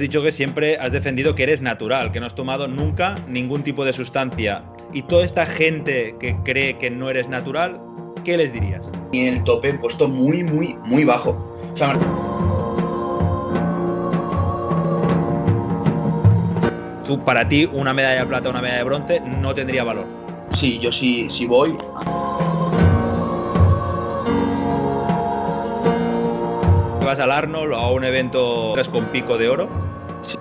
dicho que siempre has defendido que eres natural, que no has tomado nunca ningún tipo de sustancia. Y toda esta gente que cree que no eres natural, ¿qué les dirías? Y el tope puesto muy, muy, muy bajo. tú, para ti, una medalla de plata o una medalla de bronce no tendría valor. Sí, yo sí, sí voy. vas al Arnold o a un evento con pico de oro,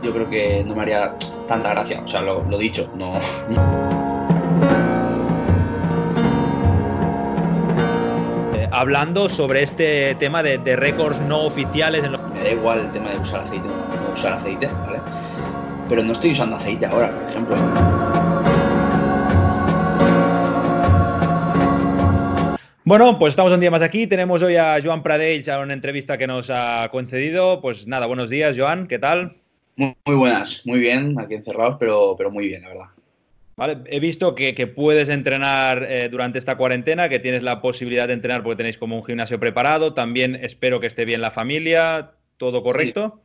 yo creo que no me haría tanta gracia. O sea, lo, dicho, no. Eh, hablando sobre este tema de, récords no oficiales. En Me da igual el tema de usar aceite, no usar aceite, ¿vale? Pero no estoy usando aceite ahora, por ejemplo. Bueno, pues estamos un día más aquí. Tenemos hoy a Joan Pradell a una entrevista que nos ha concedido. Pues nada, buenos días, Joan, ¿qué tal? Muy, buenas, muy bien, aquí encerrados, pero, pero muy bien, la verdad. Vale, he visto que, puedes entrenar eh, durante esta cuarentena, que tienes la posibilidad de entrenar porque tenéis como un gimnasio preparado. También espero que esté bien la familia, ¿todo correcto?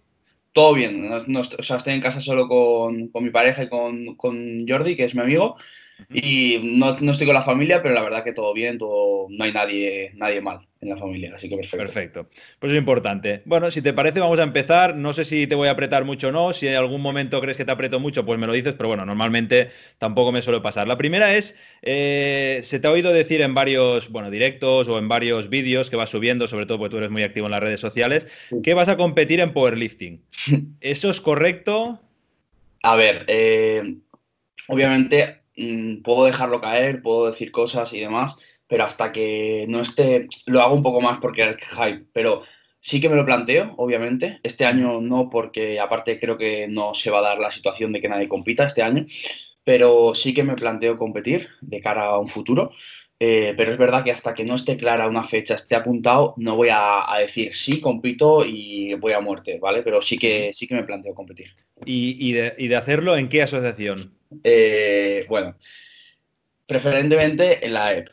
todo bien, no, estoy en casa solo con, mi pareja y con, con Jordi, que es mi amigo. Y no, estoy con la familia, pero la verdad que todo bien, todo, no hay nadie, nadie mal en la familia, así que perfecto. Perfecto, pues es importante. Bueno, si te parece, vamos a empezar. No sé si te voy a apretar mucho o no, si en algún momento crees que te aprieto mucho, pues me lo dices, pero bueno, normalmente tampoco me suele pasar. La primera es, eh, se te ha oído decir en varios, bueno, directos o en varios vídeos que vas subiendo, sobre todo porque tú eres muy activo en las redes sociales, que vas a competir en powerlifting. ¿Eso es correcto? A ver, eh, obviamente Mm, puedo dejarlo caer, puedo decir cosas y demás, pero hasta que no esté, lo hago un poco más porque el hype, pero sí que me lo planteo, obviamente. Este año no, porque aparte creo que no se va a dar la situación de que nadie compita este año, pero sí que me planteo competir de cara a un futuro. Eh, pero es verdad que hasta que no esté clara una fecha, esté apuntado, no voy a, decir sí, compito y voy a muerte, ¿vale? Pero sí que sí que me planteo competir. ¿Y, de, y de hacerlo en qué asociación? Eh, bueno, preferentemente en la app,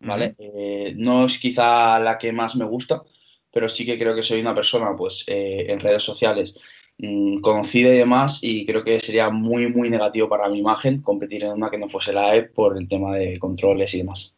¿vale? Eh, no es quizá la que más me gusta, pero sí que creo que soy una persona, pues, eh, en redes sociales mm, conocida y demás, y creo que sería muy, muy negativo para mi imagen competir en una que no fuese la app por el tema de controles y demás.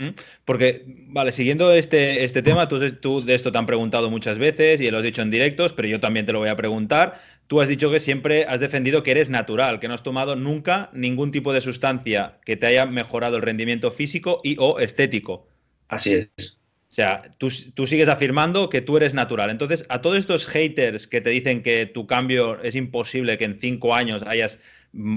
¿Mm? Porque, vale, siguiendo este, este tema, tú, de esto te han preguntado muchas veces y lo has dicho en directos, pero yo también te lo voy a preguntar. Tú has dicho que siempre has defendido que eres natural, que no has tomado nunca ningún tipo de sustancia que te haya mejorado el rendimiento físico y o estético. Así es. O sea, tú, tú sigues afirmando que tú eres natural. Entonces, a todos estos haters que te dicen que tu cambio es imposible, que en cinco años hayas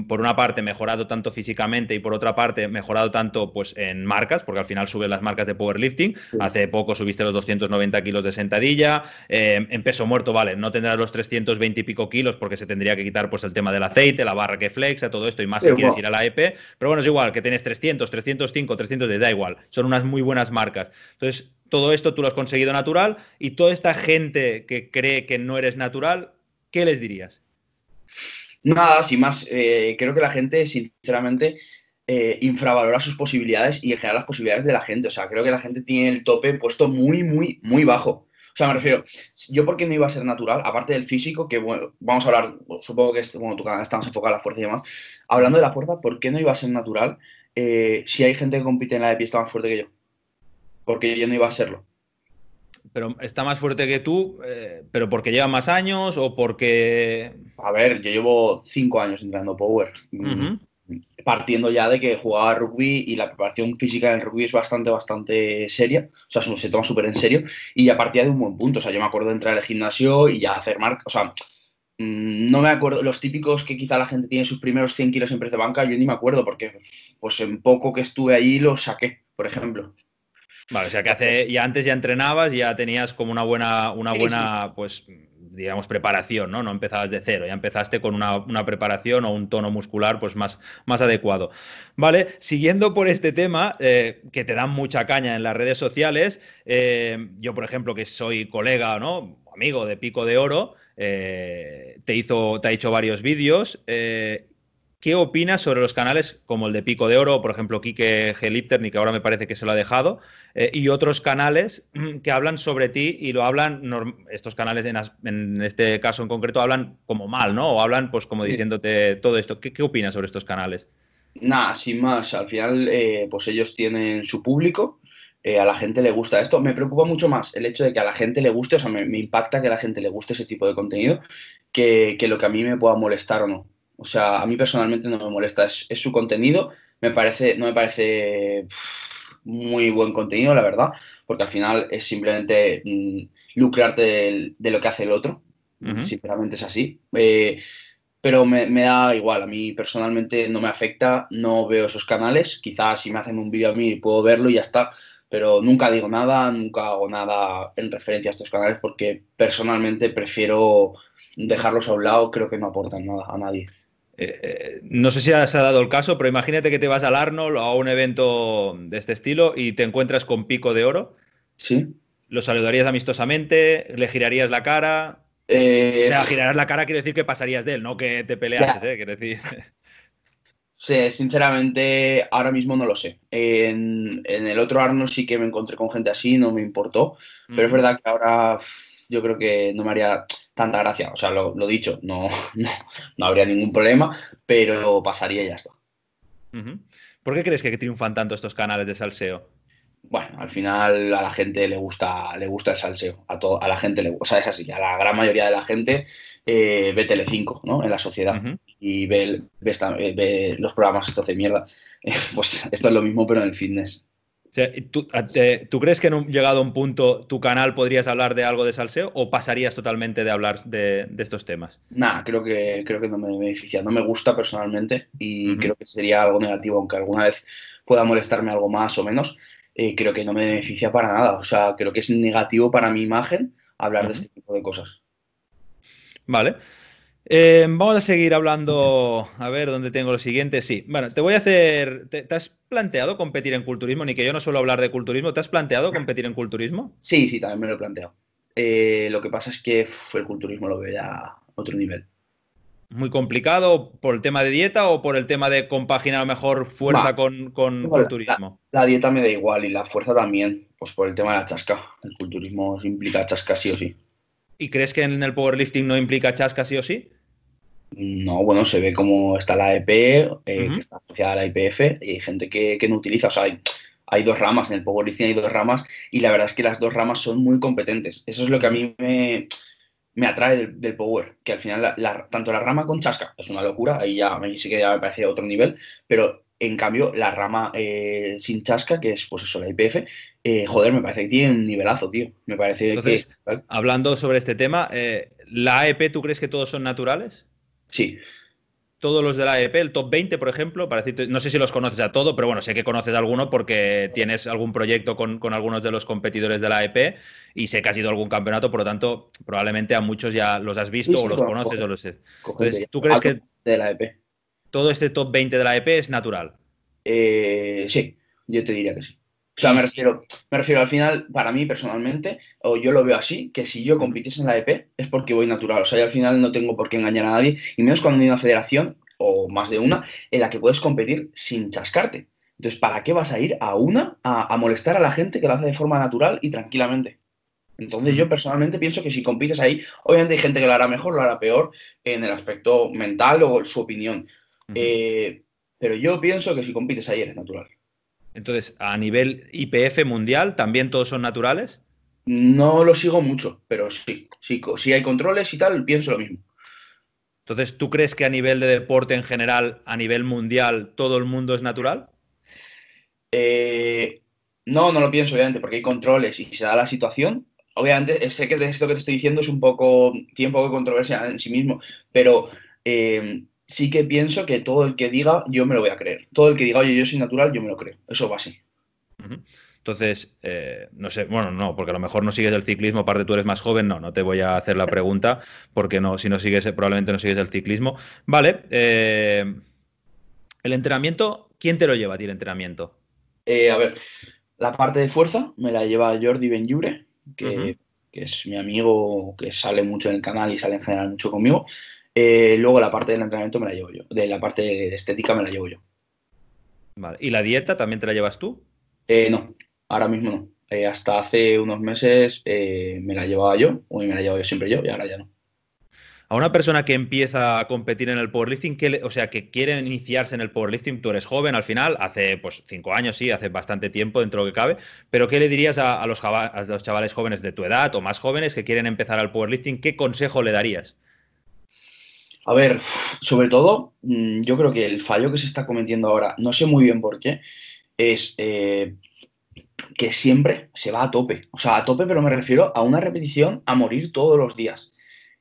por una parte mejorado tanto físicamente y por otra parte mejorado tanto pues en marcas, porque al final suben las marcas de powerlifting. Hace poco subiste los 290 kilos de sentadilla. Em, en peso muerto, vale, no tendrás los 320 y pico kilos porque se tendría que quitar pues el tema del aceite, la barra que flexa, todo esto y más si quieres ir a la EP. Pero bueno, es igual que tienes 300, 305, 300, da igual. Son unas muy buenas marcas. Entonces, todo esto tú lo has conseguido natural y toda esta gente que cree que no eres natural, ¿qué les dirías? nada, sin más, eh, creo que la gente, sinceramente, eh, infravalora sus posibilidades y en general las posibilidades de la gente. O sea, creo que la gente tiene el tope puesto muy, muy, muy bajo. O sea, me refiero, yo por qué no iba a ser natural, aparte del físico, que bueno, vamos a hablar, supongo que bueno, tu canal estamos enfocados a la fuerza y demás, hablando de la fuerza, ¿por qué no iba a ser natural eh, si hay gente que compite en la de pista más fuerte que yo? Porque yo no iba a serlo pero está más fuerte que tú, eh, pero porque lleva más años o porque... A ver, yo llevo cinco años entrando Power. Partiendo ya de que jugaba rugby y la preparación física en rugby es bastante, bastante seria. O sea, se toma súper en serio. Y ya partía de un buen punto. O sea, yo me acuerdo de entrar al gimnasio y ya hacer marca. O sea, mm, no me acuerdo, los típicos que quizá la gente tiene sus primeros 100 kilos en press de banca, yo ni me acuerdo porque pues en poco que estuve ahí lo saqué, por ejemplo. Vale, o sea que hace, ya antes ya entrenabas, ya tenías como una buena, una buena, pues, digamos, preparación, ¿no? No empezabas de cero, ya empezaste con una, preparación o un tono muscular, pues, más, más adecuado. Vale, siguiendo por este tema, eh, que te dan mucha caña en las redes sociales, eh, yo, por ejemplo, que soy colega, ¿no? Amigo de Pico de Oro, eh, te hizo, te ha hecho varios vídeos ¿Qué opinas sobre los canales como el de Pico de Oro, por ejemplo, Kike ni que ahora me parece que se lo ha dejado, eh, y otros canales que hablan sobre ti y lo hablan, estos canales en, este caso en concreto, hablan como mal, ¿no? O hablan pues como diciéndote todo esto. ¿Qué, opinas sobre estos canales? Nada, sin más. Al final, eh, pues ellos tienen su público, eh, a la gente le gusta esto. Me preocupa mucho más el hecho de que a la gente le guste, o sea, me, impacta que a la gente le guste ese tipo de contenido, que, lo que a mí me pueda molestar o no. O sea, a mí personalmente no me molesta, es, su contenido, me parece, no me parece muy buen contenido, la verdad, porque al final es simplemente mm, lucrarte de, lo que hace el otro, sinceramente es así. Eh, pero me, me, da igual, a mí personalmente no me afecta, no veo esos canales, quizás si me hacen un vídeo a mí puedo verlo y ya está, pero nunca digo nada, nunca hago nada en referencia a estos canales porque personalmente prefiero dejarlos a un lado, creo que no aportan nada a nadie. Eh, eh, no sé si se ha dado el caso, pero imagínate que te vas al Arnold o a un evento de este estilo y te encuentras con Pico de Oro. Sí. ¿Lo saludarías amistosamente? ¿Le girarías la cara? Eh, o sea, girarás la cara quiere decir que pasarías de él, no que te peleases, ¿eh? Quiere decir. Sí, sinceramente, ahora mismo no lo sé. En, el otro Arnold sí que me encontré con gente así, no me importó. Pero es verdad que ahora yo creo que no me haría tanta gracia. O sea, lo, dicho, no, no, habría ningún problema, pero pasaría y ya está. ¿Por qué crees que triunfan tanto estos canales de salseo? Bueno, al final a la gente le gusta, le gusta el salseo, a, a la gente le gusta, o sea, es así, a la gran mayoría de la gente eh, ve Telecinco, ¿no? En la sociedad y ve, eh, ve, los programas estos de mierda. pues esto es lo mismo, pero en el fitness sea, ¿tú, crees que en un, llegado a un punto tu canal podrías hablar de algo de salseo o pasarías totalmente de hablar de, estos temas? Nada, creo que, creo que no me beneficia, no me gusta personalmente y creo que sería algo negativo, aunque alguna vez pueda molestarme algo más o menos, eh, creo que no me beneficia para nada. O sea, creo que es negativo para mi imagen hablar de este tipo de cosas. Vale. Em, vamos a seguir hablando. A ver dónde tengo lo siguiente. Sí, bueno, te voy a hacer. Te, has planteado competir en culturismo? Ni que yo no suelo hablar de culturismo. ¿Te has planteado competir en culturismo? Sí, sí, también me lo he planteado. Eh, lo que pasa es que el culturismo lo veo ya a otro nivel. ¿Muy complicado por el tema de dieta o por el tema de compaginar mejor fuerza con, con culturismo? La, la, dieta me da igual y la fuerza también, pues por el tema de la chasca. El culturismo implica chasca sí o sí. ¿Y crees que en el powerlifting no implica chasca sí o sí? No, bueno, se ve cómo está la EP, eh, que está asociada a la IPF, e y hay gente que, no utiliza. O sea, hay, hay dos ramas, en el power powerlifting hay dos ramas, y la verdad es que las dos ramas son muy competentes. Eso es lo que a mí me, atrae del, power, que al final tanto la rama con chasca es una locura, ahí ya me sí que ya me parece otro nivel, pero en cambio la rama eh, sin chasca, que es pues eso, la IPF, e eh, joder, me parece que tiene un nivelazo, tío. Me parece que, Hablando sobre este tema, eh, ¿la EP tú crees que todos son naturales? Sí. Todos los de la EP, el top 20, por ejemplo, para decirte, no sé si los conoces a todos, pero bueno, sé que conoces a alguno porque tienes algún proyecto con, algunos de los competidores de la EP y sé que has ido a algún campeonato, por lo tanto, probablemente a muchos ya los has visto o los conoces o los. Entonces, ¿tú crees que. E todo este top 20 de la EP es natural. Eh, sí, yo te diría que sí. O sea, me refiero, me refiero al final, para mí personalmente, o yo lo veo así, que si yo compites en la EP es porque voy natural. O sea, al final no tengo por qué engañar a nadie, y menos cuando hay una federación, o más de una, en la que puedes competir sin chascarte. Entonces, ¿para qué vas a ir a una a, molestar a la gente que lo hace de forma natural y tranquilamente? Entonces yo personalmente pienso que si compites ahí, obviamente hay gente que lo hará mejor, lo hará peor en el aspecto mental o su opinión. Eh, pero yo pienso que si compites ahí eres natural. Entonces, a nivel IPF mundial, ¿también todos son naturales? No lo sigo mucho, pero sí, sí, si hay controles y tal, pienso lo mismo. Entonces, ¿tú crees que a nivel de deporte en general, a nivel mundial, todo el mundo es natural? Eh, no, no lo pienso, obviamente, porque hay controles y se da la situación. Obviamente, sé que esto que te estoy diciendo es un poco, tiene un poco de controversia en sí mismo, pero eh, sí que pienso que todo el que diga, yo me lo voy a creer. Todo el que diga, oye, yo soy natural, yo me lo creo. Eso va así. Entonces, eh, no sé, bueno, no, porque a lo mejor no sigues el ciclismo, aparte tú eres más joven, no, no te voy a hacer la pregunta, porque no, si no sigues, probablemente no sigues el ciclismo. Vale, eh, el entrenamiento, ¿quién te lo lleva a ti el entrenamiento? Eh, a ver, la parte de fuerza me la lleva Jordi Benjure, que es mi amigo, que sale mucho en el canal y sale en general mucho conmigo. Eh, luego la parte del entrenamiento me la llevo yo, de la parte de estética me la llevo yo. ¿Y la dieta también te la llevas tú? Eh, no, ahora mismo no. Eh, hasta hace unos meses me la llevaba yo, o me la llevo siempre yo y ahora ya no. A una persona que empieza a competir en el powerlifting, que o sea, que quiere iniciarse en el powerlifting, tú eres joven al final, hace pues cinco años, sí, hace bastante tiempo dentro de lo que cabe, pero ¿qué le dirías a los chavales jóvenes de tu edad o más jóvenes que quieren empezar al powerlifting? ¿Qué consejo le darías? A ver, sobre todo, mm, yo creo que el fallo que se está cometiendo ahora, no sé muy bien por qué, es eh, que siempre se va a tope. O sea, a tope, pero me refiero a una repetición a morir todos los días.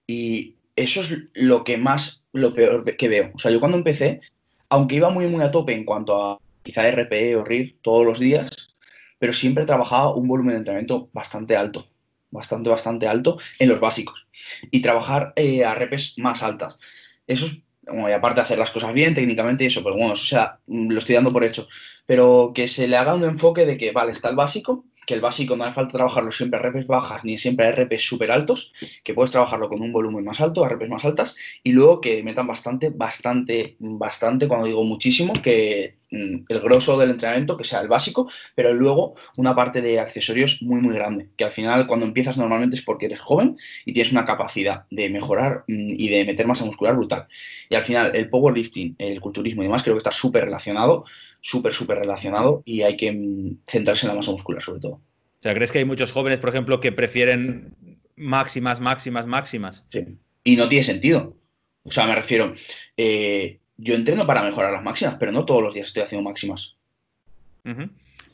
Y eso es lo que más, lo peor que veo. O sea, yo cuando empecé, aunque iba muy, muy a tope en cuanto a quizá RPE o RIR todos los días, pero siempre trabajaba un volumen de entrenamiento bastante alto bastante, bastante alto en los básicos y trabajar eh, a repes más altas. Eso es, y aparte de hacer las cosas bien técnicamente y eso, pues bueno, o sea, mm, lo estoy dando por hecho, pero que se le haga un enfoque de que, vale, está el básico, que el básico no hace falta trabajarlo siempre a repes bajas ni siempre a repes súper altos, que puedes trabajarlo con un volumen más alto, a repes más altas, y luego que metan bastante, bastante, bastante, cuando digo muchísimo, que Mm, el grosso del entrenamiento, que sea el básico, pero luego una parte de accesorios muy, muy grande, que al final cuando empiezas normalmente es porque eres joven y tienes una capacidad de mejorar mm, y de meter masa muscular brutal. Y al final el powerlifting, el culturismo y demás creo que está súper relacionado, súper, súper relacionado y hay que mm, centrarse en la masa muscular sobre todo. O sea, ¿crees que hay muchos jóvenes, por ejemplo, que prefieren máximas, máximas, máximas? Sí. Y no tiene sentido. O sea, me refiero, eh, yo entreno para mejorar las máximas, pero no todos los días estoy haciendo máximas.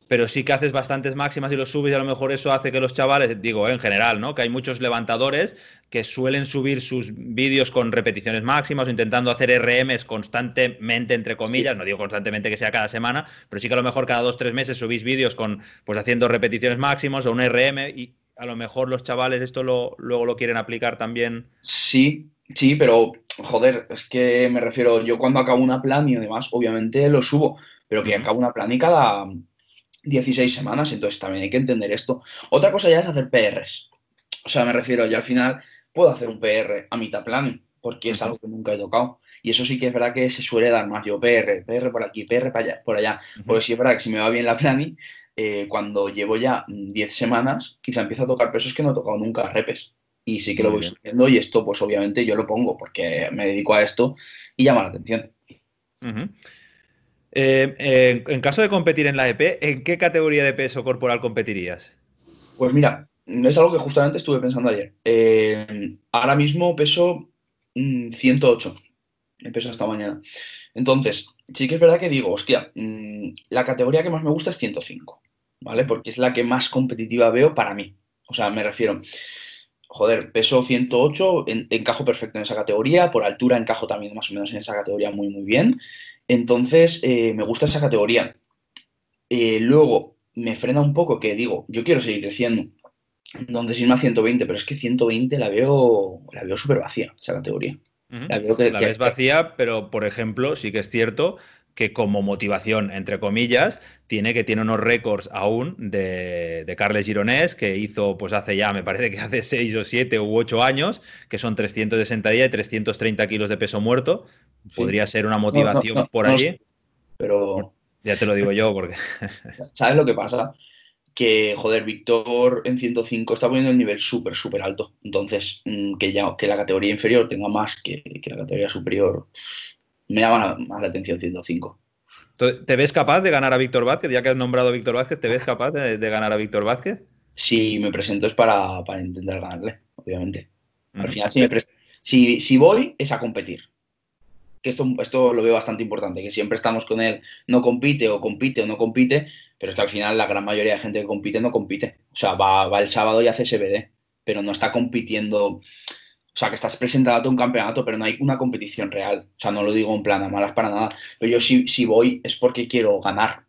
Pero sí que haces bastantes máximas y los subes y a lo mejor eso hace que los chavales, digo, eh, en general, ¿no? Que hay muchos levantadores que suelen subir sus vídeos con repeticiones máximas o intentando hacer RMs constantemente, entre comillas, no digo constantemente que sea cada semana, pero sí que a lo mejor cada dos, tres meses subís vídeos con, pues haciendo repeticiones máximas o un RM y a lo mejor los chavales esto lo, luego lo quieren aplicar también. Sí, Sí, pero joder, es que me refiero, yo cuando acabo una plan y demás, obviamente lo subo, pero que acabo una plan y cada 16 semanas, entonces también hay que entender esto. Otra cosa ya es hacer PRs. O sea, me refiero, yo al final puedo hacer un PR a mitad plan, porque es algo que nunca he tocado. Y eso sí que es verdad que se suele dar más. Yo PR, PR por aquí, PR por allá. Porque sí es verdad que si me va bien la plan eh, cuando llevo ya 10 semanas, quizá empiezo a tocar pesos que no he tocado nunca, repes y sí que lo voy subiendo y esto pues obviamente yo lo pongo porque me dedico a esto y llama la atención. Eh, eh, en caso de competir en la EP, ¿en qué categoría de peso corporal competirías? Pues mira, es algo que justamente estuve pensando ayer. Eh, ahora mismo peso 108, peso hasta mañana. Entonces, sí que es verdad que digo, hostia, mm, la categoría que más me gusta es 105, ¿vale? Porque es la que más competitiva veo para mí. O sea, me refiero, joder, peso 108, encajo perfecto en esa categoría, por altura encajo también más o menos en esa categoría muy, muy bien. Entonces, eh, me gusta esa categoría. Eh, luego, me frena un poco que digo, yo quiero seguir creciendo. Entonces, irme a 120, pero es que 120 la veo, la veo súper vacía, esa categoría. La, veo que, la ves vacía, pero por ejemplo, sí que es cierto que como motivación, entre comillas, tiene que tiene unos récords aún de, Carles Gironés, que hizo pues hace ya, me parece que hace 6 o 7 u 8 años, que son 360 días y 330 kilos de peso muerto. Podría ser una motivación por ahí. Pero... Ya te lo digo yo, porque... ¿Sabes lo que pasa? que, joder, Víctor en 105 está poniendo el nivel súper, súper alto. Entonces, mm, que ya que la categoría inferior tenga más que, que la categoría superior, me llama más la atención 105. ¿Te ves capaz de ganar a Víctor Vázquez? Ya que has nombrado a Víctor Vázquez, ¿te ves capaz de, ganar a Víctor Vázquez? Si me presento es para, intentar ganarle, obviamente. Al final, si, si, si, voy, es a competir. Que esto, esto lo veo bastante importante, que siempre estamos con él, no compite o compite o no compite, pero es que al final la gran mayoría de gente que compite no compite. O sea, va, va el sábado y hace SBD, pero no está compitiendo o sea, que estás presentado a un campeonato, pero no hay una competición real. O sea, no lo digo en plan a malas para nada. Pero yo si, si voy es porque quiero ganar,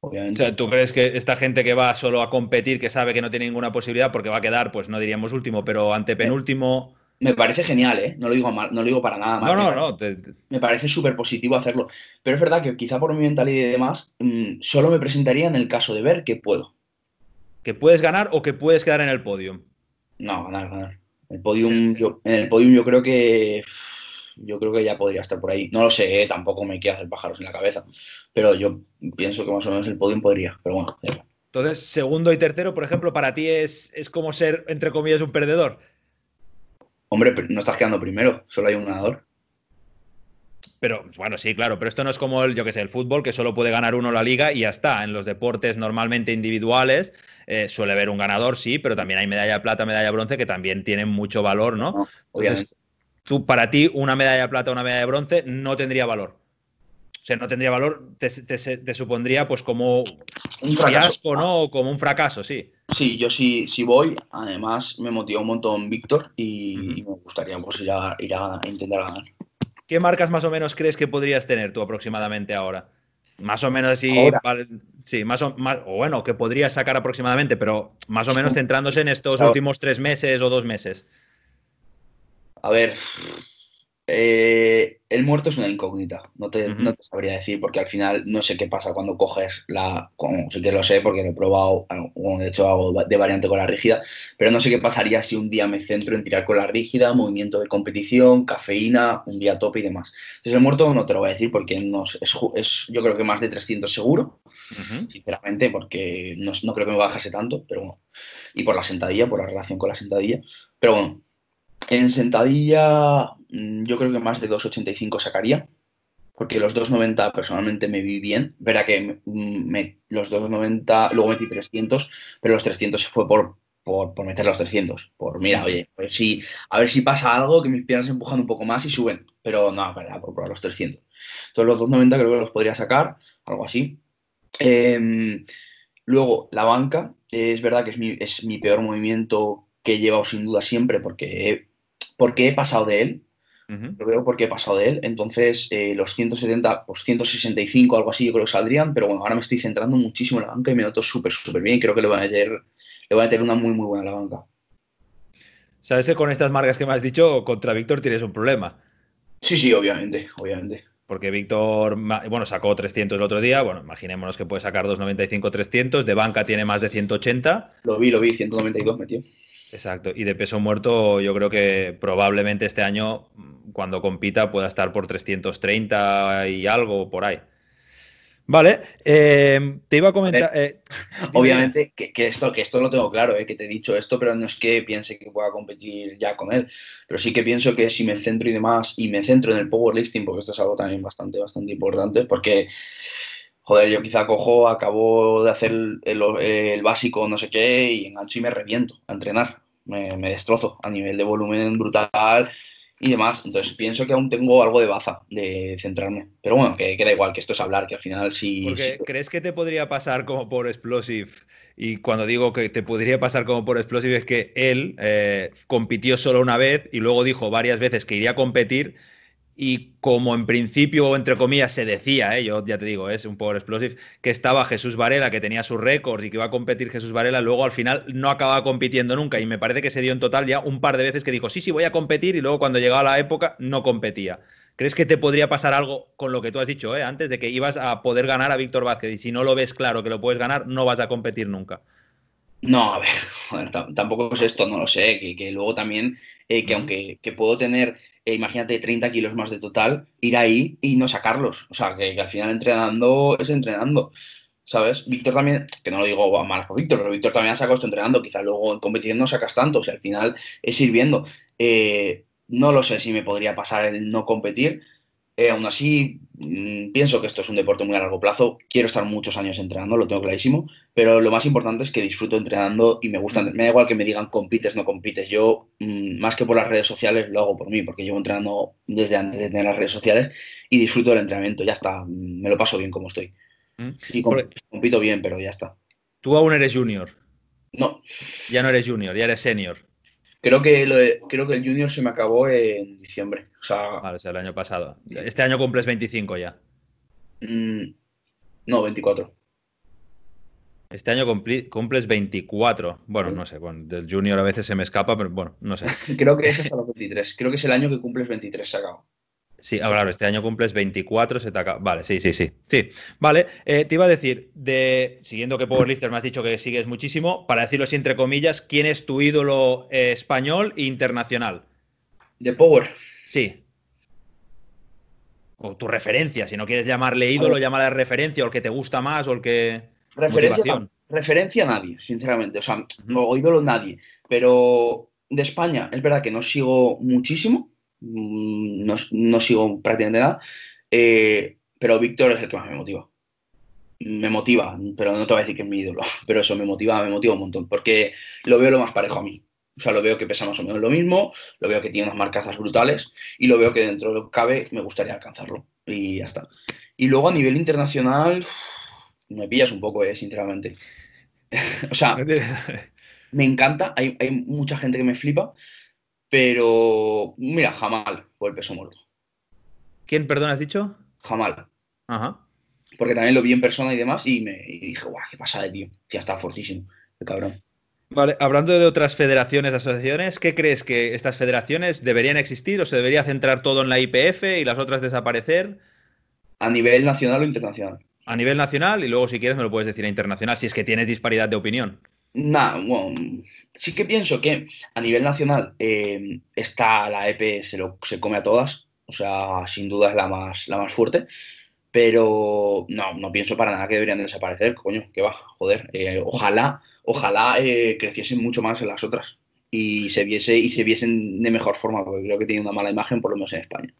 obviamente. O sea, ¿tú crees que esta gente que va solo a competir, que sabe que no tiene ninguna posibilidad porque va a quedar, pues no diríamos último, pero antepenúltimo... Me parece genial, ¿eh? No lo digo, mal, no digo para nada mal. No, no, no. Me parece súper positivo hacerlo. Pero es verdad que quizá por mi mentalidad y demás, mm, solo me presentaría en el caso de ver que puedo. ¿Que puedes ganar o que puedes quedar en el podio? No, ganar, ganar podium, en el podium yo creo que yo creo que ya podría estar por ahí. No lo sé, ¿eh? tampoco me quiero hacer pájaros en la cabeza, pero yo pienso que más o menos el podium podría, pero bueno. Entonces, segundo y tercero, por ejemplo, para ti es, es como ser, entre comillas, un perdedor. Hombre, no estás quedando primero, solo hay un ganador. Pero bueno, sí, claro, pero esto no es como el, yo que sé, el fútbol, que solo puede ganar uno la liga y ya está. En los deportes normalmente individuales eh, suele haber un ganador, sí, pero también hay medalla de plata, medalla de bronce, que también tienen mucho valor, ¿no? tú, para ti, una medalla de plata, o una medalla de bronce no tendría valor. O sea, no tendría valor, te, supondría pues como un fiasco, ¿no? O como un fracaso, sí. Sí, yo sí, sí voy. Además, me motiva un montón Víctor y, me gustaría pues, ir a intentar ganar. ¿Qué marcas más o menos crees que podrías tener tú aproximadamente ahora? Más o menos así, sí, más o, más, o bueno, que podrías sacar aproximadamente, pero más o menos centrándose en estos últimos tres meses o dos meses. A ver, eh, el muerto es una incógnita, no te, sabría decir porque al final no sé qué pasa cuando coges la, como sí que lo sé porque lo he probado, de hecho hago de variante con la rígida, pero no sé qué pasaría si un día me centro en tirar con la rígida, movimiento de competición, cafeína, un día tope y demás. Entonces el muerto no te lo voy a decir porque no, es, yo creo que más de 300 seguro, sinceramente, porque no, no creo que me bajase tanto, pero bueno, y por la sentadilla, por la relación con la sentadilla, pero bueno. En sentadilla, Mm, yo creo que más de 2,85 sacaría, porque los 2,90 personalmente me vi bien. Verá que mm, los 2,90, luego metí 300, pero los 300 se fue por, meter los 300. Por mira, oye, a ver, si, a ver si pasa algo que mis piernas empujan un poco más y suben, pero no, para por probar los 300. Entonces los 2,90 creo que los podría sacar, algo así. Em, luego, la banca, es verdad que es mi, peor movimiento que he llevado sin duda siempre porque porque he pasado de él lo veo porque he pasado de él. Entonces, eh, los 170, pues 165, algo así, yo creo que saldrían. Pero bueno, ahora me estoy centrando muchísimo en la banca y me noto súper, súper bien. Creo que le van a tener, le van a tener una muy, muy buena la banca. Sabes que con estas marcas que me has dicho, contra Víctor tienes un problema. Sí, sí, obviamente, obviamente. Porque Víctor, bueno, sacó 300 el otro día. Bueno, imaginémonos que puede sacar 295, 300. De banca tiene más de 180. Lo vi, lo vi, 192 metió. Exacto, y de peso muerto yo creo que probablemente este año mm, cuando compita pueda estar por 330 y algo por ahí. Vale, em, te iba a comentar. Eh, Obviamente que, esto, que esto lo tengo claro, eh, que te he dicho esto, pero no es que piense que pueda competir ya con él. Pero sí que pienso que si me centro y demás, y me centro en el powerlifting, porque esto es algo también bastante, bastante importante, porque joder, yo quizá cojo, acabo de hacer el, básico, no sé qué, y engancho y me reviento a entrenar. Me, destrozo a nivel de volumen brutal y demás. Entonces pienso que aún tengo algo de baza de centrarme. Pero bueno, que queda igual, que esto es hablar, que al final sí. ¿Crees que te podría pasar como por Explosive? Y cuando digo que te podría pasar como por Explosive es que él eh, compitió solo una vez y luego dijo varias veces que iría a competir y como en principio, entre comillas, se decía, ¿eh? yo ya te digo, es un Power Explosive, que estaba Jesús Varela, que tenía sus récords y que iba a competir Jesús Varela, luego al final no acababa compitiendo nunca y me parece que se dio en total ya un par de veces que dijo, sí, sí, voy a competir y luego cuando llegaba la época no competía. ¿Crees que te podría pasar algo con lo que tú has dicho eh, antes, de que ibas a poder ganar a Víctor Vázquez y si no lo ves claro que lo puedes ganar, no vas a competir nunca? No, a ver, tampoco es esto, no lo sé, que, luego también, eh, que aunque que puedo tener, eh, imagínate, 30 kilos más de total, ir ahí y no sacarlos, o sea, que, al final entrenando es entrenando, ¿sabes? Víctor también, que no lo digo a por Víctor, pero Víctor también ha sacado esto entrenando, quizás luego en competición no sacas tanto, o sea, al final es sirviendo. Eh, no lo sé si me podría pasar el no competir, eh, aún así, mm, pienso que esto es un deporte muy a largo plazo. Quiero estar muchos años entrenando, lo tengo clarísimo. Pero lo más importante es que disfruto entrenando y me gusta. Me da igual que me digan compites, no compites. Yo, mm, más que por las redes sociales, lo hago por mí, porque llevo entrenando desde antes de tener las redes sociales y disfruto del entrenamiento. Ya está, mm, me lo paso bien como estoy. Y e- compito bien, pero ya está. Tú aún eres junior. No. Ya no eres junior, ya eres senior. Creo que, creo que el Junior se me acabó en diciembre. O sea, vale, sea, el año pasado. Este año cumples 25 ya. Mm, no, 24. Este año cumples 24. Bueno, no sé, bueno, del Junior a veces se me escapa, pero bueno, no sé. creo que es hasta los 23. Creo que es el año que cumples 23 acabó. Sí, ah, claro, este año cumples 24, se te acaba. Vale, sí, sí, sí. Sí, vale. Eh, te iba a decir, de siguiendo que Powerlifter me has dicho que sigues muchísimo, para decirlo así entre comillas, ¿quién es tu ídolo eh, español e internacional? De Power. Sí. O tu referencia, si no quieres llamarle ídolo, de referencia, o el que te gusta más, o el que. Referencia, a, referencia nadie, sinceramente. O sea, no ídolo nadie. Pero de España, es verdad que no sigo muchísimo Mm, no, no sigo prácticamente nada. Eh, pero Víctor es el que más me motiva. Me motiva, pero no te voy a decir que es mi ídolo, pero eso me motiva, me motiva un montón, porque lo veo lo más parejo a mí. O sea, lo veo que pesa más o menos lo mismo, lo veo que tiene unas marcazas brutales y lo veo que dentro de lo que cabe me gustaría alcanzarlo. Y ya está. Y luego a nivel internacional, me pillas un poco, eh, sinceramente. o sea, me encanta, hay, hay mucha gente que me flipa, pero mira, Jamal por el peso muerto. ¿Quién, perdón, has dicho? Jamal. Ajá. Porque también lo vi en persona y demás y me dije, guau, qué de tío. Ya está fortísimo, qué cabrón. Vale, hablando de otras federaciones, asociaciones, ¿qué crees que estas federaciones deberían existir o se debería centrar todo en la IPF y las otras desaparecer? A nivel nacional o internacional. A nivel nacional y luego si quieres me lo puedes decir a internacional, si es que tienes disparidad de opinión no bueno, sí que pienso que a nivel nacional eh, está la EP, se, lo, se come a todas, o sea, sin duda es la más, la más fuerte, pero no, no pienso para nada que deberían desaparecer, coño, que va, joder, eh, ojalá, ojalá eh, creciesen mucho más en las otras y se, viese, y se viesen de mejor forma, porque creo que tiene una mala imagen, por lo menos en España.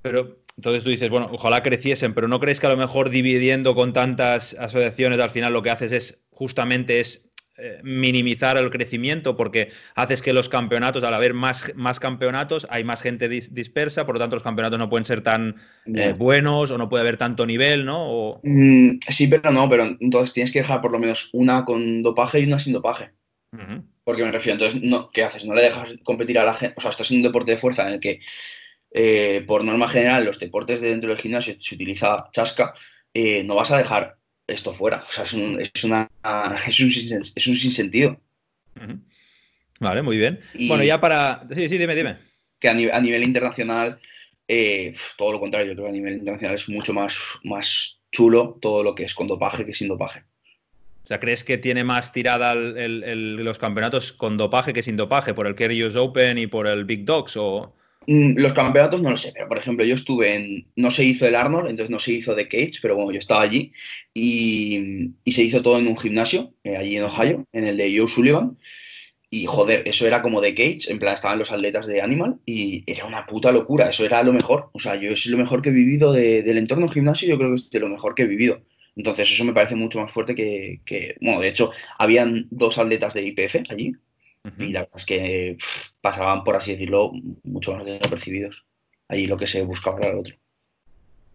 Pero entonces tú dices, bueno, ojalá creciesen, pero ¿no crees que a lo mejor dividiendo con tantas asociaciones al final lo que haces es justamente es eh, minimizar el crecimiento porque haces que los campeonatos, al haber más, más campeonatos, hay más gente dispersa, por lo tanto los campeonatos no pueden ser tan eh, buenos o no puede haber tanto nivel, ¿no? Mm, sí, pero no, pero entonces tienes que dejar por lo menos una con dopaje y una sin dopaje. Porque me refiero, entonces, no, ¿qué haces? No le dejas competir a la gente, o sea, esto es un deporte de fuerza en el que, eh, por norma general, los deportes de dentro del gimnasio se utiliza chasca, no vas a dejar esto fuera. O sea, es un, es una, un, es un sinsentido. Vale, muy bien. bueno, ya para. Sí, sí, dime, dime. Que a, nivel, internacional, eh, todo lo contrario, yo creo que a nivel internacional es mucho más, más chulo todo lo que es con dopaje que sin dopaje. O sea, ¿crees que tiene más tirada los campeonatos con dopaje que sin dopaje? ¿Por el Use Open y por el Big Dogs? O... Mm, los campeonatos no lo sé, pero por ejemplo, yo estuve en. No se hizo el Arnold, entonces no se hizo The Cage, pero bueno, yo estaba allí y, se hizo todo en un gimnasio, eh, allí en Ohio, en el de Joe Sullivan. Y joder, eso era como The Cage, en plan estaban los atletas de Animal y era una puta locura, eso era lo mejor. O sea, yo es lo mejor que he vivido del entorno gimnasio, yo creo que es de lo mejor que he vivido. Entonces, eso me parece mucho más fuerte que, que, bueno, de hecho, habían dos atletas de IPF allí, y la es que pasaban, por así decirlo, mucho más percibidos ahí lo que se busca era el otro.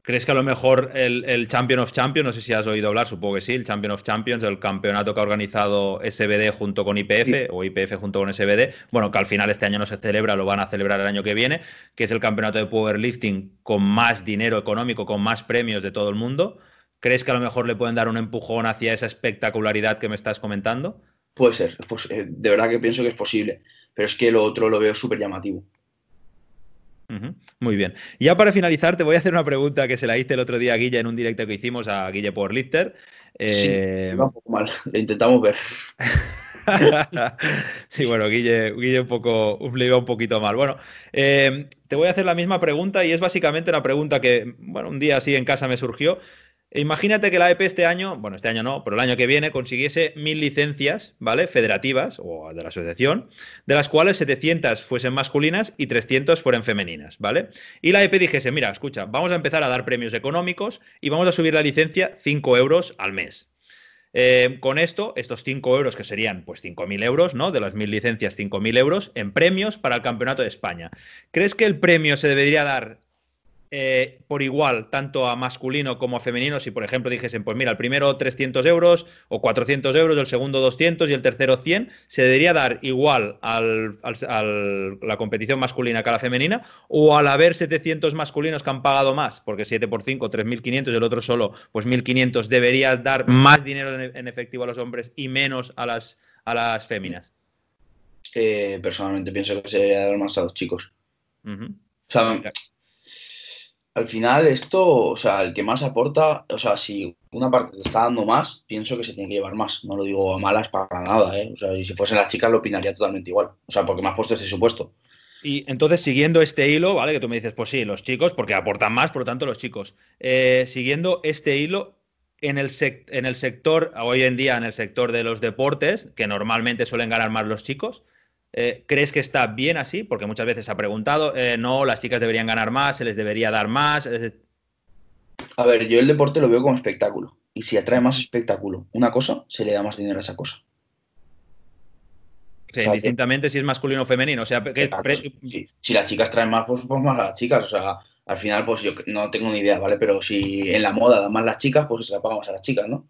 ¿Crees que a lo mejor el, Champion of Champions, no sé si has oído hablar, supongo que sí, el Champion of Champions, el campeonato que ha organizado SBD junto con IPF o IPF junto con SBD, bueno, que al final este año no se celebra, lo van a celebrar el año que viene, que es el campeonato de powerlifting con más dinero económico, con más premios de todo el mundo? ¿Crees que a lo mejor le pueden dar un empujón hacia esa espectacularidad que me estás comentando? Puede ser, eh, de verdad que pienso que es posible, pero es que lo otro lo veo súper llamativo. Muy bien. ya para finalizar, te voy a hacer una pregunta que se la hice el otro día a Guille en un directo que hicimos a Guille por Lifter. Eh, va un poco mal, lo intentamos ver. sí, bueno, Guille, Guille un poco, le iba un poquito mal. Bueno, eh, te voy a hacer la misma pregunta y es básicamente una pregunta que, bueno, un día así en casa me surgió. E imagínate que la EP este año, bueno, este año no, pero el año que viene consiguiese mil licencias, ¿vale? Federativas o de la asociación, de las cuales 700 fuesen masculinas y 300 fueran femeninas, ¿vale? Y la EP dijese, mira, escucha, vamos a empezar a dar premios económicos y vamos a subir la licencia 5 euros al mes. Eh, con esto, estos 5 euros, que serían pues 5.000 euros, ¿no? De las mil licencias, 5.000 euros en premios para el Campeonato de España. ¿Crees que el premio se debería dar eh, por igual, tanto a masculino como a femenino, si por ejemplo dijesen, pues mira, el primero 300 euros o 400 euros, el segundo 200 y el tercero 100, se debería dar igual a la competición masculina que a la femenina, o al haber 700 masculinos que han pagado más, porque 7 por 5, 3.500, y el otro solo, pues 1.500, debería dar más dinero en, efectivo a los hombres y menos a las, a las féminas. personalmente pienso que se debería dar más a los chicos al final esto, o sea, el que más aporta, o sea, si una parte te está dando más, pienso que se tiene que llevar más. No lo digo a malas para nada, ¿eh? O sea, y si fuesen las chicas lo opinaría totalmente igual. O sea, porque me has puesto ese supuesto. Y entonces, siguiendo este hilo, ¿vale? Que tú me dices, pues sí, los chicos, porque aportan más, por lo tanto, los chicos. Eh, siguiendo este hilo, en el, en el sector, hoy en día, en el sector de los deportes, que normalmente suelen ganar más los chicos, eh, ¿Crees que está bien así? Porque muchas veces se ha preguntado, eh, no, las chicas deberían ganar más, se les debería dar más. A ver, yo el deporte lo veo como espectáculo. Y si atrae más espectáculo una cosa, se le da más dinero a esa cosa. Sí, distintamente si es masculino o femenino. O sea, Si las chicas traen más, pues, supuesto más a las chicas. O sea, al final, pues yo no tengo ni idea, ¿vale? Pero si en la moda dan más las chicas, pues se la pagamos a las chicas, ¿no?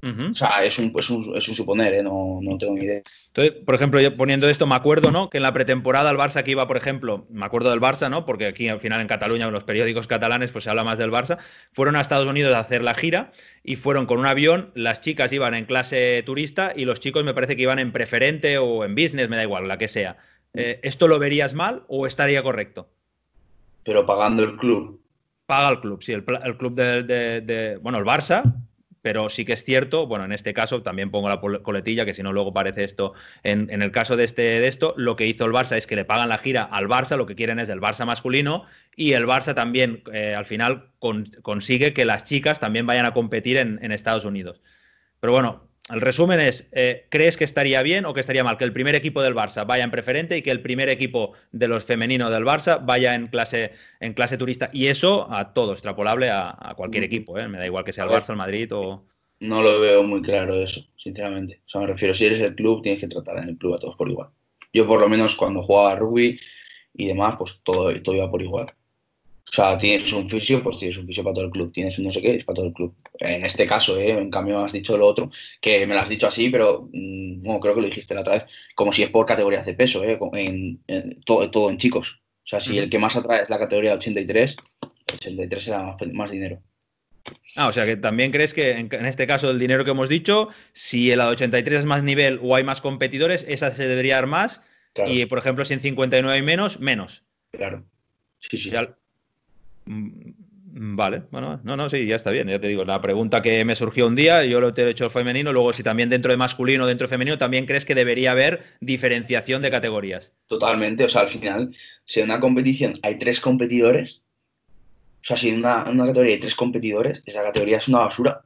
O sea, es un, suponer, ¿eh? no, tengo ni idea. Entonces, por ejemplo, yo poniendo esto, me acuerdo, ¿no? Que en la pretemporada el Barça que iba, por ejemplo, me acuerdo del Barça, ¿no? Porque aquí al final en Cataluña, en los periódicos catalanes, pues se habla más del Barça. Fueron a Estados Unidos a hacer la gira y fueron con un avión. Las chicas iban en clase turista y los chicos me parece que iban en preferente o en business, me da igual, la que sea. Eh, ¿Esto lo verías mal o estaría correcto? Pero pagando el club. Paga el club, sí, el, club de, de, bueno, el Barça pero sí que es cierto, bueno, en este caso también pongo la coletilla, que si no luego parece esto, en, en, el caso de, este, de esto, lo que hizo el Barça es que le pagan la gira al Barça, lo que quieren es el Barça masculino y el Barça también eh, al final consigue que las chicas también vayan a competir en, en Estados Unidos. Pero bueno, el resumen es, eh, ¿crees que estaría bien o que estaría mal que el primer equipo del Barça vaya en preferente y que el primer equipo de los femeninos del Barça vaya en clase, en clase turista? Y eso a todo, extrapolable a, cualquier mm. equipo, ¿eh? me da igual que sea el Barça, el Madrid o... No lo veo muy claro eso, sinceramente. O sea, me refiero, si eres el club, tienes que tratar en el club a todos por igual. Yo por lo menos cuando jugaba rugby y demás, pues todo, todo iba por igual. O sea, tienes un fisio, pues tienes un fisio para todo el club, tienes un no sé qué, es para todo el club. En este caso, eh, en cambio, has dicho lo otro, que me lo has dicho así, pero mm, no creo que lo dijiste la otra vez, como si es por categorías de peso, eh, en, todo, en chicos. O sea, si el que más atrae es la categoría 83, 83 será más, dinero. Ah, o sea que también crees que en, este caso del dinero que hemos dicho, si el la de 83 es más nivel o hay más competidores, esa se debería dar más. Y por ejemplo, si en 59 hay menos, menos. Claro. Sí, sí. Mm, vale, bueno, no, no, sí, ya está bien. Ya te digo, la pregunta que me surgió un día, yo lo he hecho femenino, luego si también dentro de masculino, dentro de femenino, también crees que debería haber diferenciación de categorías. Totalmente, o sea, al final, si en una competición hay tres competidores, o sea, si una, en una categoría hay tres competidores, esa categoría es una basura.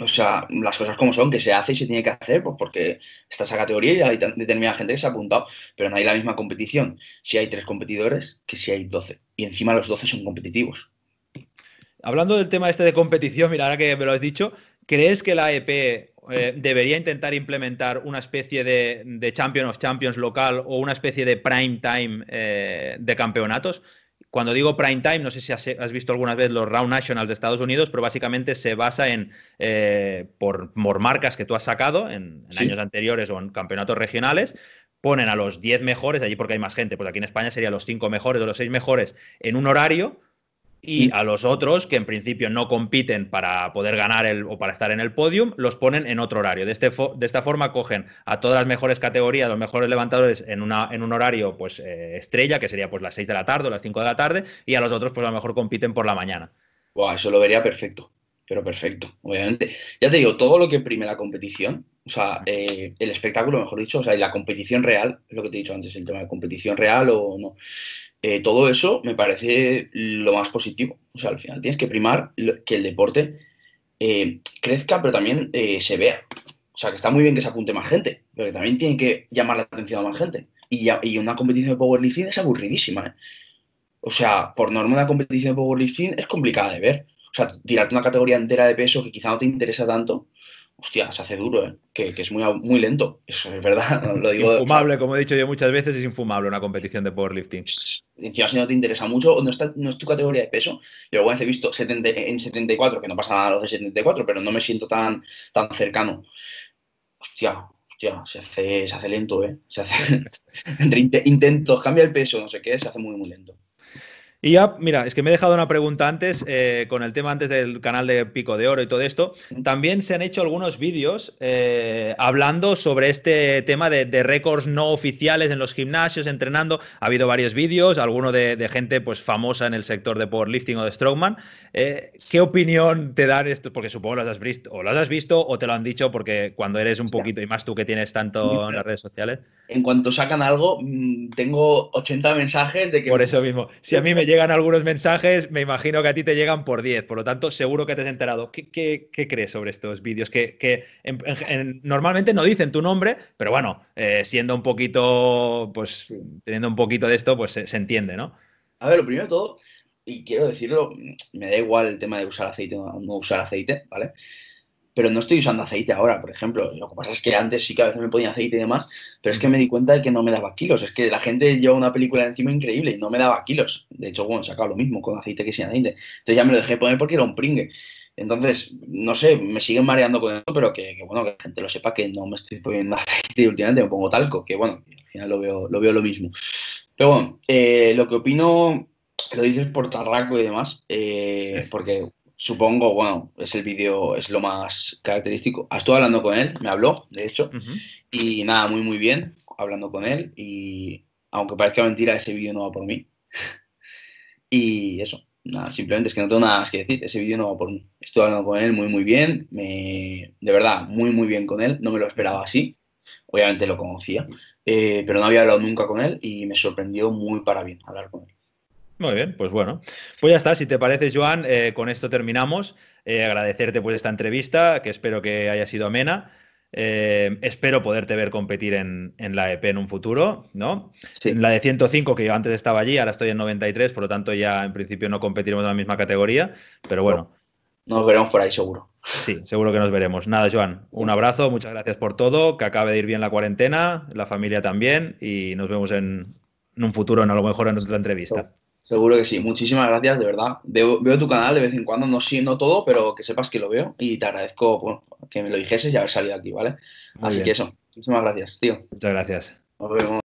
O sea, las cosas como son, que se hace y se tiene que hacer, pues, porque está esa categoría y hay determinada gente que se ha apuntado, pero no hay la misma competición si hay tres competidores que si hay doce. Y encima los doce son competitivos. Hablando del tema este de competición, mira, ahora que me lo has dicho, ¿crees que la EP eh, debería intentar implementar una especie de, Champion of Champions local o una especie de prime time eh, de campeonatos? Cuando digo prime time, no sé si has, visto alguna vez los Round Nationals de Estados Unidos, pero básicamente se basa en eh, por, marcas que tú has sacado en, años anteriores o en campeonatos regionales, ponen a los 10 mejores, allí porque hay más gente, pues aquí en España serían los 5 mejores o los 6 mejores en un horario y a los otros que en principio no compiten para poder ganar el, o para estar en el podium, los ponen en otro horario. De, este de esta forma cogen a todas las mejores categorías, los mejores levantadores en, una, en un horario pues eh, estrella, que sería pues las 6 de la tarde o las 5 de la tarde, y a los otros pues a lo mejor compiten por la mañana. Wow, eso lo vería perfecto, pero perfecto, obviamente. Ya te digo, todo lo que prime la competición, o sea, eh, el espectáculo, mejor dicho, o sea, y la competición real, lo que te he dicho antes, el tema de competición real o no eh, todo eso me parece lo más positivo. O sea, al final tienes que primar que el deporte eh, crezca, pero también eh, se vea. O sea, que está muy bien que se apunte más gente, pero que también tiene que llamar la atención a más gente. Y, y una competición de powerlifting es aburridísima. O sea, por norma una competición de powerlifting es complicada de ver. O sea, tirarte una categoría entera de peso que quizá no te interesa tanto, hostia, se hace duro, ¿eh? que, es muy, muy lento. Eso es verdad. lo digo, infumable, como he dicho yo muchas veces, es infumable una competición de powerlifting. Encima, si no te interesa mucho, no, no es tu categoría de peso. Yo alguna he visto 70, en 74, que no pasa nada los de 74, pero no me siento tan, tan cercano. Hostia, hostia, se hace, se hace lento, ¿eh? Se hace, entre intentos, cambia el peso, no sé qué, se hace muy, muy lento. Y ya, mira, es que me he dejado una pregunta antes, eh, con el tema antes del canal de Pico de Oro y todo esto. También se han hecho algunos vídeos eh, hablando sobre este tema de, récords no oficiales en los gimnasios, entrenando. Ha habido varios vídeos, alguno de, gente pues, famosa en el sector de powerlifting o de strongman. Eh, ¿Qué opinión te dan esto? Porque supongo las has visto, o has visto o te lo han dicho porque cuando eres un poquito, y más tú que tienes tanto en las redes sociales. En cuanto sacan algo, mm, tengo 80 mensajes de que... Por eso mismo, si a mí me llega llegan algunos mensajes, me imagino que a ti te llegan por 10, por lo tanto seguro que te has enterado. ¿Qué, crees sobre estos vídeos? Que, normalmente no dicen tu nombre, pero bueno, eh, siendo un poquito, pues teniendo un poquito de esto, pues se, se entiende, ¿no? A ver, lo primero de todo, y quiero decirlo, me da igual el tema de usar aceite o no usar aceite, ¿vale? pero no estoy usando aceite ahora, por ejemplo. Lo que pasa es que antes sí que a veces me ponía aceite y demás, pero es que me di cuenta de que no me daba kilos. Es que la gente lleva una película encima increíble y no me daba kilos. De hecho, bueno, sacaba lo mismo con aceite que sin aceite. Entonces ya me lo dejé poner porque era un pringue. Entonces, no sé, me siguen mareando con esto, pero que, bueno, que la gente lo sepa que no me estoy poniendo aceite y últimamente me pongo talco, que bueno, al final lo veo lo, mismo. Pero bueno, eh, lo que opino, lo dices por tarraco y demás, eh, porque supongo, bueno, es el vídeo, es lo más característico. Estuve hablando con él, me habló, de hecho, y nada, muy, muy bien, hablando con él, y aunque parezca mentira, ese vídeo no va por mí. y eso, nada, simplemente es que no tengo nada más que decir, ese vídeo no va por mí. Estuve hablando con él muy, muy bien, me, de verdad, muy, muy bien con él, no me lo esperaba así, obviamente lo conocía, eh, pero no había hablado nunca con él y me sorprendió muy para bien hablar con él. Muy bien, pues bueno. Pues ya está, si te parece, Joan, eh, con esto terminamos. Eh, agradecerte pues esta entrevista, que espero que haya sido amena. Eh, espero poderte ver competir en, la EP en un futuro, ¿no? la de 105, que yo antes estaba allí, ahora estoy en 93, por lo tanto ya en principio no competiremos en la misma categoría, pero bueno. nos veremos por ahí seguro. Sí, seguro que nos veremos. Nada, Joan, un abrazo, muchas gracias por todo, que acabe de ir bien la cuarentena, la familia también, y nos vemos en, en un futuro, en a lo mejor en otra entrevista. Seguro que sí. Muchísimas gracias, de verdad. Veo, tu canal de vez en cuando, no, siendo todo, pero que sepas que lo veo y te agradezco que me lo dijese y haber salido aquí, ¿vale? Así que eso, muchísimas gracias, tío. Muchas gracias. Nos vemos.